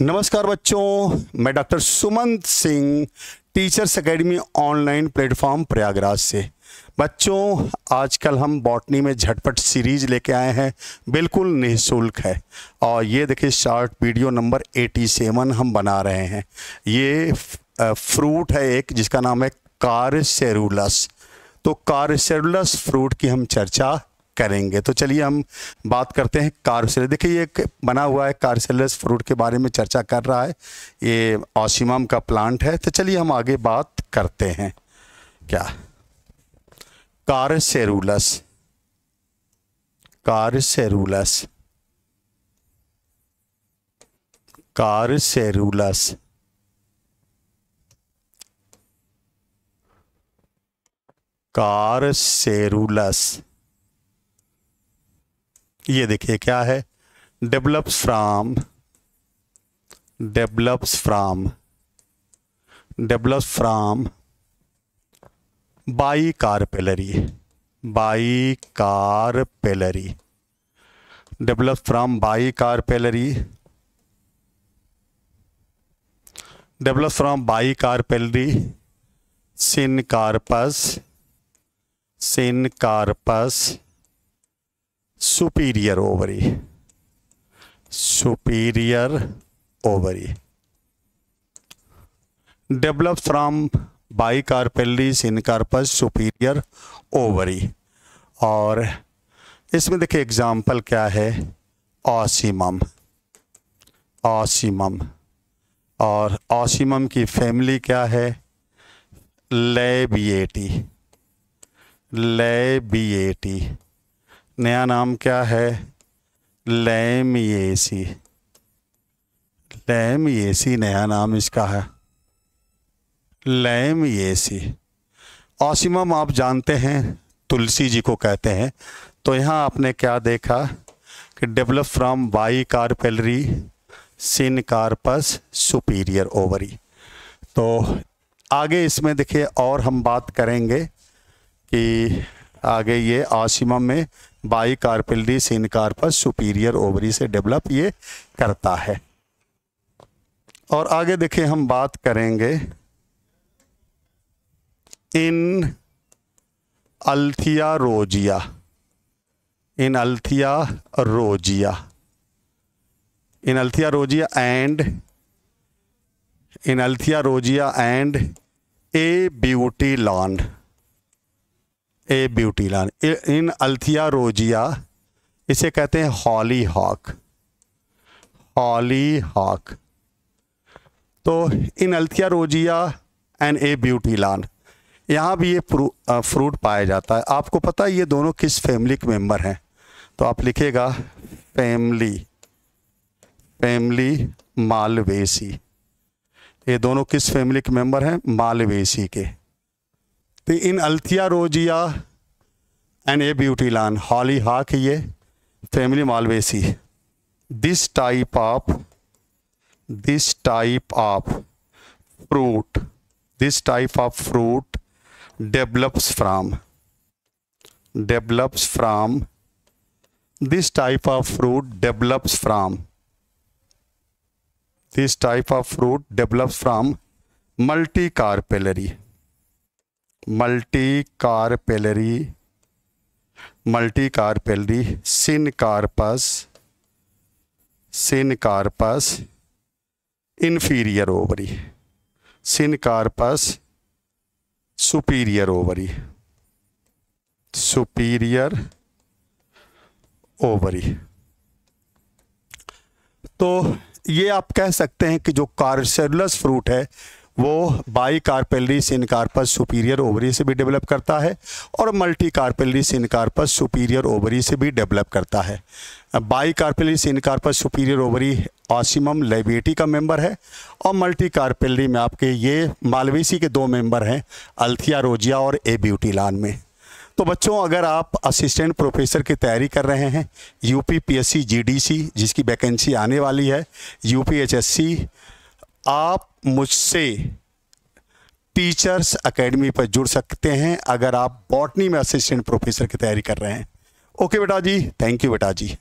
नमस्कार बच्चों मैं doctor Sumant Singh teachers academy online platform Prayagraj से बच्चों आजकल हम बॉटनी में झटपट सीरीज लेके आए हैं बिल्कुल निःशुल्क है और ये देखिए शॉर्ट वीडियो नंबर 87 हम बना रहे हैं ये फ्रूट है एक जिसका नाम है कार सेरुलस तो कार सेरुलस फ्रूट की हम चर्चा करेंगे तो चलिए हम बात करते हैं सेलर देखिए ये बना हुआ है कारसेलस फ्रूट के बारे में चर्चा कर रहा है ये ऑसिमम का प्लांट है तो चलिए हम आगे बात करते हैं क्या कार सेरुलस कार सेरुलस ये देखिए क्या है develops from develops from develops from bicarpellary bicarpellary develop from bicarpellary develop from bicarpellary syncarpous syncarpous superior ovary superior ovary develop from bicarpellary carpous superior ovary और इसमें देखिए example क्या है ऑसीमम ऑसीमम और ऑसीमम की family क्या है Labiatae Labiatae नया नाम क्या है लैम सी लैम सी नया नाम इसका है लैम सी आसिमम आप जानते हैं तुलसी जी को कहते हैं तो यहाँ आपने क्या देखा कि develop from bicarpellary syncarpous superior ovary तो आगे इसमें देखिए और हम बात करेंगे कि आगे ये आसिमम में bicarpellary syncarpous superior ovary से डेवलप ये करता है और आगे देखिए हम बात करेंगे in althaea rosea in althaea rosea in althaea rosea and in althaea rosea and abutilon abutilon in althaea rosea इसे कहते हैं हॉली हॉक हॉली हॉक तो in althaea rosea and abutilon यहाँ भी ये fruit पाया जाता है आपको पता है ये दोनों किस फैमिली के मेम्बर हैं तो आप लिखेगा फैमिली फैमिली मालवेसी ये दोनों किस फैमिली के मेम्बर हैं मालवेसी के तो in althaea rosea and abutilon hollyhock ये family malvaceae this type of this type of fruit this type of fruit develops from develops from this type of fruit develops from this type of fruit develops from multicarpellary multicarpellary multicarpellary syncarpous syncarpous inferior ovary syncarpous superior ovary superior ovary तो ये आप कह सकते हैं कि जो कार्सेलस fruit है वो bicarpellary syncarpous superior ovary से भी डेवलप करता है और multicarpellary syncarpous superior ovary से भी डेवलप करता है bicarpellary syncarpous superior ovary ocimum labiatae का मेंबर है और मल्टी कार्पेलरी में आपके ये मालवेसी के दो मेंबर हैं अल्थिया रोजिया और ए ब्यूटीलान में तो बच्चों अगर आप असिस्टेंट प्रोफेसर की तैयारी कर रहे हैं यू पी जिसकी वैकेंसी आने वाली है यू आप मुझसे टीचर्स एकेडमी पर जुड़ सकते हैं अगर आप बॉटनी में असिस्टेंट प्रोफेसर की तैयारी कर रहे हैं ओके बेटा जी थैंक यू बेटा जी